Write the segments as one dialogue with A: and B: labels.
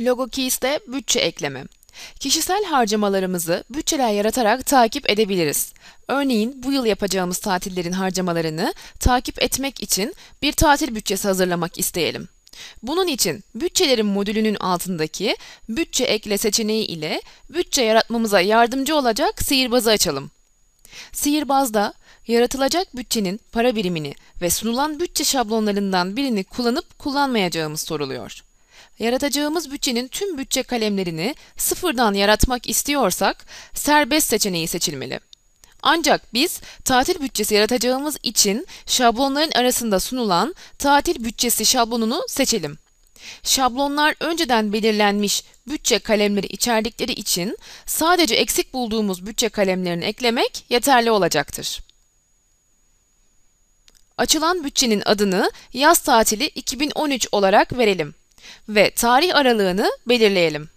A: Logokey'de bütçe ekleme. Kişisel harcamalarımızı bütçeler yaratarak takip edebiliriz. Örneğin bu yıl yapacağımız tatillerin harcamalarını takip etmek için bir tatil bütçesi hazırlamak isteyelim. Bunun için bütçelerin modülünün altındaki bütçe ekle seçeneği ile bütçe yaratmamıza yardımcı olacak sihirbazı açalım. Sihirbazda yaratılacak bütçenin para birimini ve sunulan bütçe şablonlarından birini kullanıp kullanmayacağımız soruluyor. Yaratacağımız bütçenin tüm bütçe kalemlerini sıfırdan yaratmak istiyorsak serbest seçeneği seçilmeli. Ancak biz tatil bütçesi yaratacağımız için şablonların arasında sunulan tatil bütçesi şablonunu seçelim. Şablonlar önceden belirlenmiş bütçe kalemleri içerdikleri için sadece eksik bulduğumuz bütçe kalemlerini eklemek yeterli olacaktır. Açılan bütçenin adını yaz tatili 2013 olarak verelim ve tarih aralığını belirleyelim.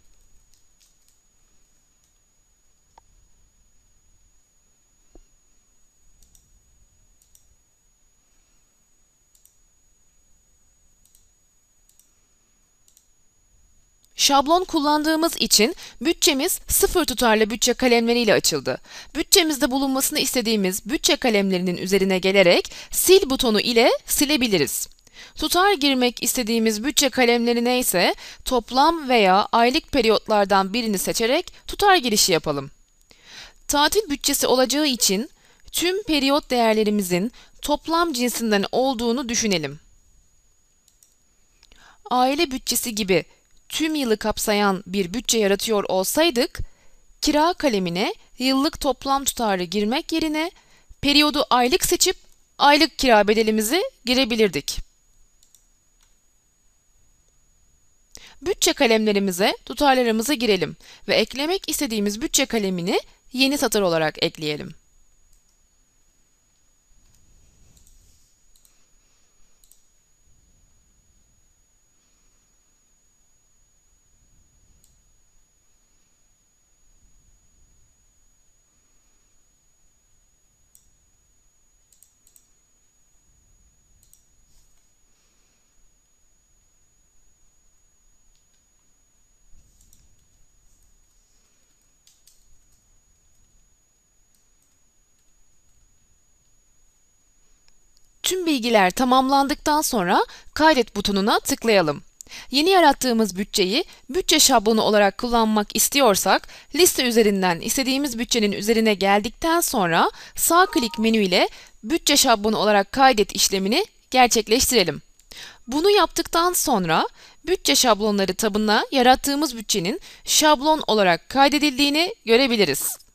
A: Şablon kullandığımız için bütçemiz sıfır tutarlı bütçe kalemleriyle açıldı. Bütçemizde bulunmasını istediğimiz bütçe kalemlerinin üzerine gelerek sil butonu ile silebiliriz. Tutar girmek istediğimiz bütçe kalemlerine ise toplam veya aylık periyotlardan birini seçerek tutar girişi yapalım. Tatil bütçesi olacağı için tüm periyot değerlerimizin toplam cinsinden olduğunu düşünelim. Aile bütçesi gibi tüm yılı kapsayan bir bütçe yaratıyor olsaydık, kira kalemine yıllık toplam tutarı girmek yerine periyodu aylık seçip aylık kira bedelimizi girebilirdik. Bütçe kalemlerimize tutarlarımızı girelim ve eklemek istediğimiz bütçe kalemini yeni satır olarak ekleyelim. Tüm bilgiler tamamlandıktan sonra kaydet butonuna tıklayalım. Yeni yarattığımız bütçeyi bütçe şablonu olarak kullanmak istiyorsak liste üzerinden istediğimiz bütçenin üzerine geldikten sonra sağ klik menü ile bütçe şablonu olarak kaydet işlemini gerçekleştirelim. Bunu yaptıktan sonra bütçe şablonları tabına yarattığımız bütçenin şablon olarak kaydedildiğini görebiliriz.